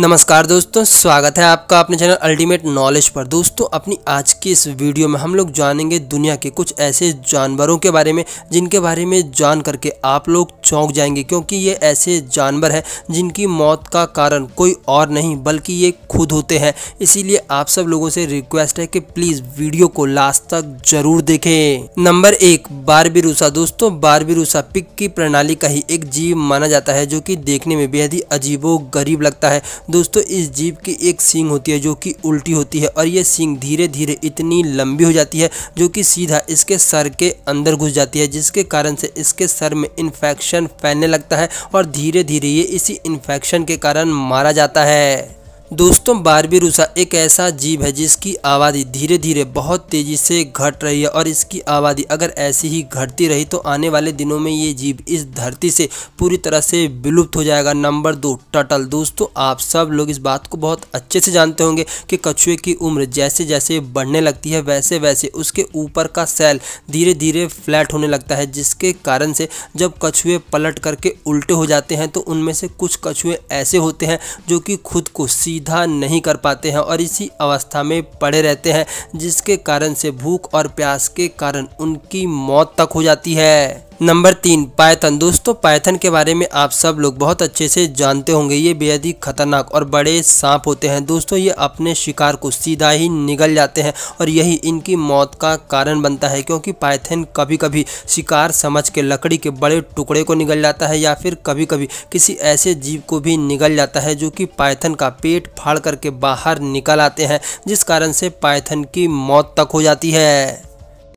नमस्कार दोस्तों स्वागत है आपका अपने चैनल अल्टीमेट नॉलेज पर दोस्तों अपनी आज की इस वीडियो में हम लोग जानेंगे दुनिया के कुछ ऐसे जानवरों के बारे में जिनके बारे में जान करके आप लोग चौंक जाएंगे क्योंकि ये ऐसे जानवर हैं जिनकी मौत का कारण कोई और नहीं बल्कि ये खुद होते हैं इसीलिए आप सब लोगों से रिक्वेस्ट है कि प्लीज़ वीडियो को लास्ट तक जरूर देखें नंबर एक बारबिरूसा दोस्तों बारबिरूसा पिक की प्रणाली का ही एक जीव माना जाता है जो कि देखने में बेहद ही अजीबो गरीब लगता है दोस्तों इस जीव की एक सींग होती है जो कि उल्टी होती है और ये सींग धीरे धीरे इतनी लंबी हो जाती है जो कि सीधा इसके सर के अंदर घुस जाती है जिसके कारण से इसके सर में इन्फेक्शन इन्फेक्शन फैलने लगता है और धीरे धीरे ये इसी इन्फेक्शन के कारण मारा जाता है दोस्तों बारबी रूसा एक ऐसा जीव है जिसकी आबादी धीरे धीरे बहुत तेज़ी से घट रही है और इसकी आबादी अगर ऐसी ही घटती रही तो आने वाले दिनों में ये जीव इस धरती से पूरी तरह से विलुप्त हो जाएगा नंबर दो टटल दोस्तों आप सब लोग इस बात को बहुत अच्छे से जानते होंगे कि कछुए की उम्र जैसे जैसे बढ़ने लगती है वैसे वैसे उसके ऊपर का सेल धीरे धीरे फ्लैट होने लगता है जिसके कारण से जब कछुए पलट करके उल्टे हो जाते हैं तो उनमें से कुछ कछुए ऐसे होते हैं जो कि खुद को सी सीधा नहीं कर पाते हैं और इसी अवस्था में पड़े रहते हैं जिसके कारण से भूख और प्यास के कारण उनकी मौत तक हो जाती है नंबर तीन पायथन दोस्तों पायथन के बारे में आप सब लोग बहुत अच्छे से जानते होंगे ये बेहद ही खतरनाक और बड़े सांप होते हैं दोस्तों ये अपने शिकार को सीधा ही निगल जाते हैं और यही इनकी मौत का कारण बनता है क्योंकि पायथन कभी कभी शिकार समझ के लकड़ी के बड़े टुकड़े को निगल जाता है या फिर कभी कभी किसी ऐसे जीव को भी निगल जाता है जो कि पायथन का पेट फाड़ करके बाहर निकल आते हैं जिस कारण से पायथन की मौत तक हो जाती है